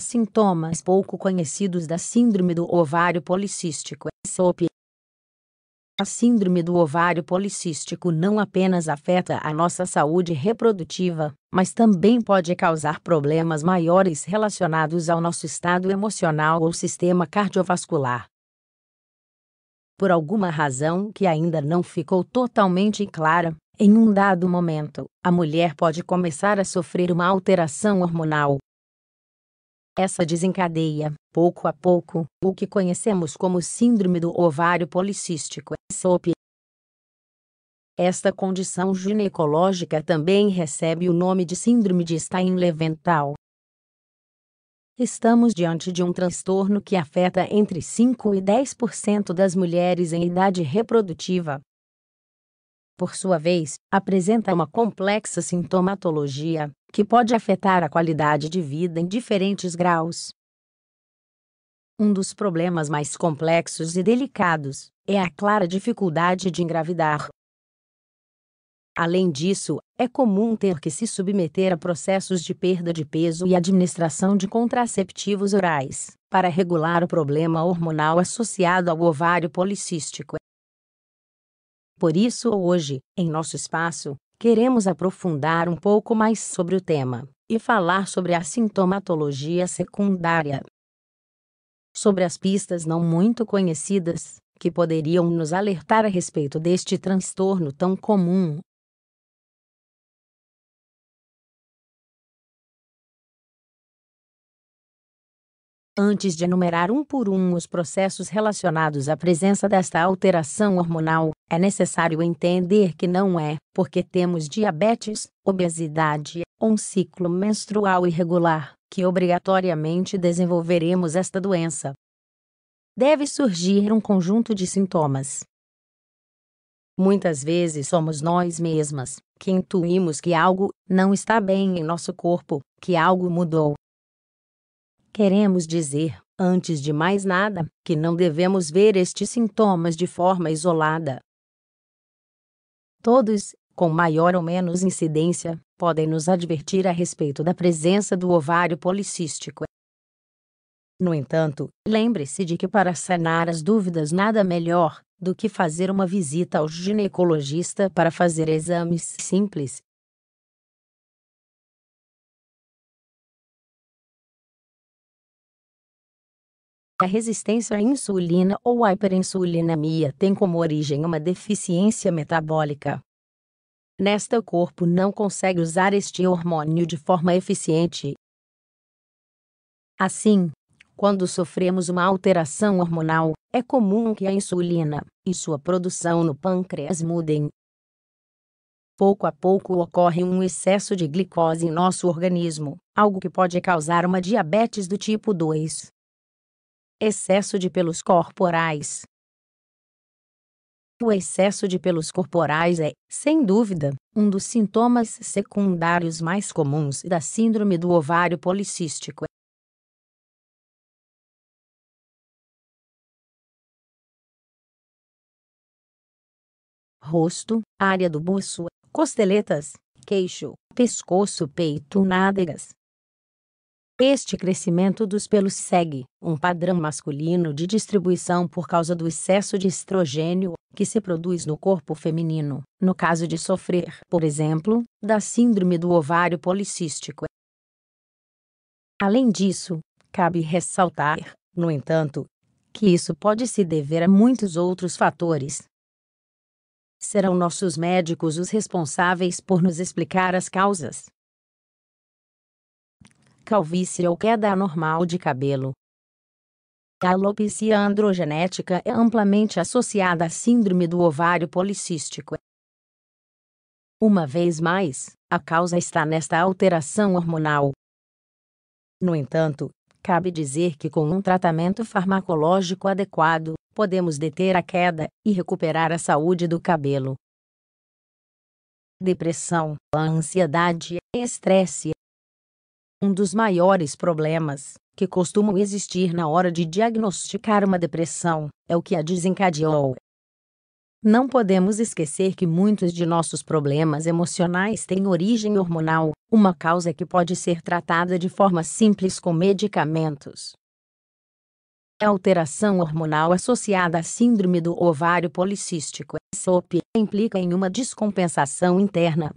Sintomas pouco conhecidos da síndrome do ovário policístico (SOP). A síndrome do ovário policístico não apenas afeta a nossa saúde reprodutiva, mas também pode causar problemas maiores relacionados ao nosso estado emocional ou sistema cardiovascular. Por alguma razão que ainda não ficou totalmente clara, em um dado momento, a mulher pode começar a sofrer uma alteração hormonal, essa desencadeia, pouco a pouco, o que conhecemos como síndrome do ovário policístico, SOP. Esta condição ginecológica também recebe o nome de síndrome de Stein-Leventhal. Estamos diante de um transtorno que afeta entre 5 e 10% das mulheres em idade reprodutiva, por sua vez, apresenta uma complexa sintomatologia, que pode afetar a qualidade de vida em diferentes graus. Um dos problemas mais complexos e delicados é a clara dificuldade de engravidar. Além disso, é comum ter que se submeter a processos de perda de peso e administração de contraceptivos orais, para regular o problema hormonal associado ao ovário policístico. Por isso, hoje, em nosso espaço, queremos aprofundar um pouco mais sobre o tema e falar sobre a sintomatologia secundária. Sobre as pistas não muito conhecidas que poderiam nos alertar a respeito deste transtorno tão comum Antes de enumerar um por um os processos relacionados à presença desta alteração hormonal, é necessário entender que não é, porque temos diabetes, obesidade ou um ciclo menstrual irregular, que obrigatoriamente desenvolveremos esta doença. Deve surgir um conjunto de sintomas. Muitas vezes somos nós mesmas que intuímos que algo não está bem em nosso corpo, que algo mudou, Queremos dizer, antes de mais nada, que não devemos ver estes sintomas de forma isolada. Todos, com maior ou menos incidência, podem nos advertir a respeito da presença do ovário policístico. No entanto, lembre-se de que para sanar as dúvidas nada melhor do que fazer uma visita ao ginecologista para fazer exames simples, A resistência à insulina ou hiperinsulinemia tem como origem uma deficiência metabólica. Nesta, o corpo não consegue usar este hormônio de forma eficiente. Assim, quando sofremos uma alteração hormonal, é comum que a insulina e sua produção no pâncreas mudem. Pouco a pouco ocorre um excesso de glicose em nosso organismo, algo que pode causar uma diabetes do tipo 2. Excesso de pelos corporais. O excesso de pelos corporais é, sem dúvida, um dos sintomas secundários mais comuns da síndrome do ovário policístico. Rosto, área do buço, costeletas, queixo, pescoço, peito, nádegas, este crescimento dos pelos segue um padrão masculino de distribuição por causa do excesso de estrogênio que se produz no corpo feminino, no caso de sofrer, por exemplo, da síndrome do ovário policístico. Além disso, cabe ressaltar, no entanto, que isso pode se dever a muitos outros fatores. Serão nossos médicos os responsáveis por nos explicar as causas calvície ou queda anormal de cabelo. A alopecia androgenética é amplamente associada à síndrome do ovário policístico. Uma vez mais, a causa está nesta alteração hormonal. No entanto, cabe dizer que com um tratamento farmacológico adequado, podemos deter a queda e recuperar a saúde do cabelo. Depressão, ansiedade, estresse, um dos maiores problemas que costumam existir na hora de diagnosticar uma depressão é o que a desencadeou. Não podemos esquecer que muitos de nossos problemas emocionais têm origem hormonal, uma causa que pode ser tratada de forma simples com medicamentos. A alteração hormonal associada à síndrome do ovário policístico SOP implica em uma descompensação interna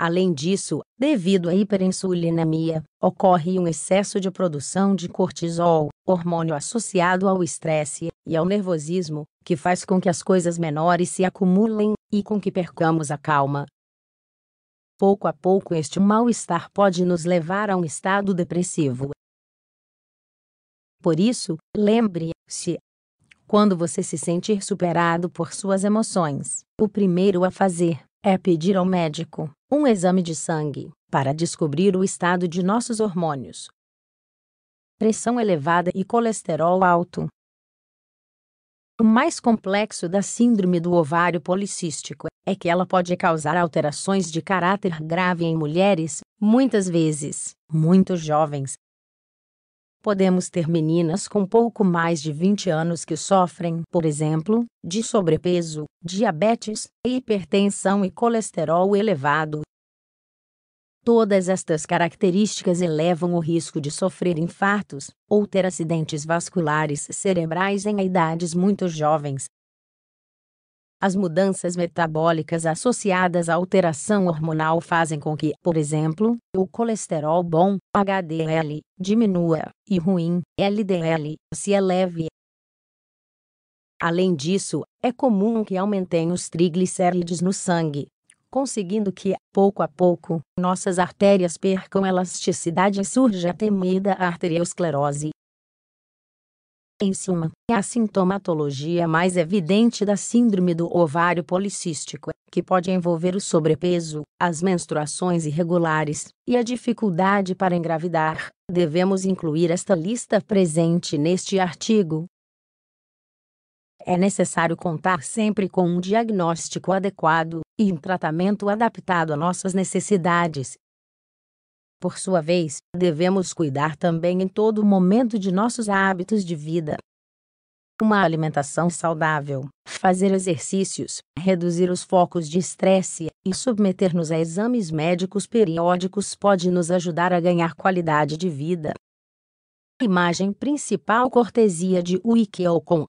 Além disso, devido à hiperinsulinemia, ocorre um excesso de produção de cortisol, hormônio associado ao estresse e ao nervosismo, que faz com que as coisas menores se acumulem e com que percamos a calma. Pouco a pouco, este mal-estar pode nos levar a um estado depressivo. Por isso, lembre-se: quando você se sentir superado por suas emoções, o primeiro a fazer é pedir ao médico um exame de sangue para descobrir o estado de nossos hormônios. Pressão elevada e colesterol alto. O mais complexo da síndrome do ovário policístico é que ela pode causar alterações de caráter grave em mulheres, muitas vezes muito jovens, Podemos ter meninas com pouco mais de 20 anos que sofrem, por exemplo, de sobrepeso, diabetes, hipertensão e colesterol elevado. Todas estas características elevam o risco de sofrer infartos ou ter acidentes vasculares cerebrais em idades muito jovens, as mudanças metabólicas associadas à alteração hormonal fazem com que, por exemplo, o colesterol bom, HDL, diminua, e ruim, LDL, se eleve. Além disso, é comum que aumentem os triglicérides no sangue, conseguindo que, pouco a pouco, nossas artérias percam elasticidade e surja a temida arteriosclerose, em suma, é a sintomatologia mais evidente da síndrome do ovário policístico, que pode envolver o sobrepeso, as menstruações irregulares e a dificuldade para engravidar. Devemos incluir esta lista presente neste artigo. É necessário contar sempre com um diagnóstico adequado e um tratamento adaptado a nossas necessidades, por sua vez, devemos cuidar também em todo momento de nossos hábitos de vida. Uma alimentação saudável, fazer exercícios, reduzir os focos de estresse e submeter-nos a exames médicos periódicos pode nos ajudar a ganhar qualidade de vida. Imagem principal cortesia de Wikio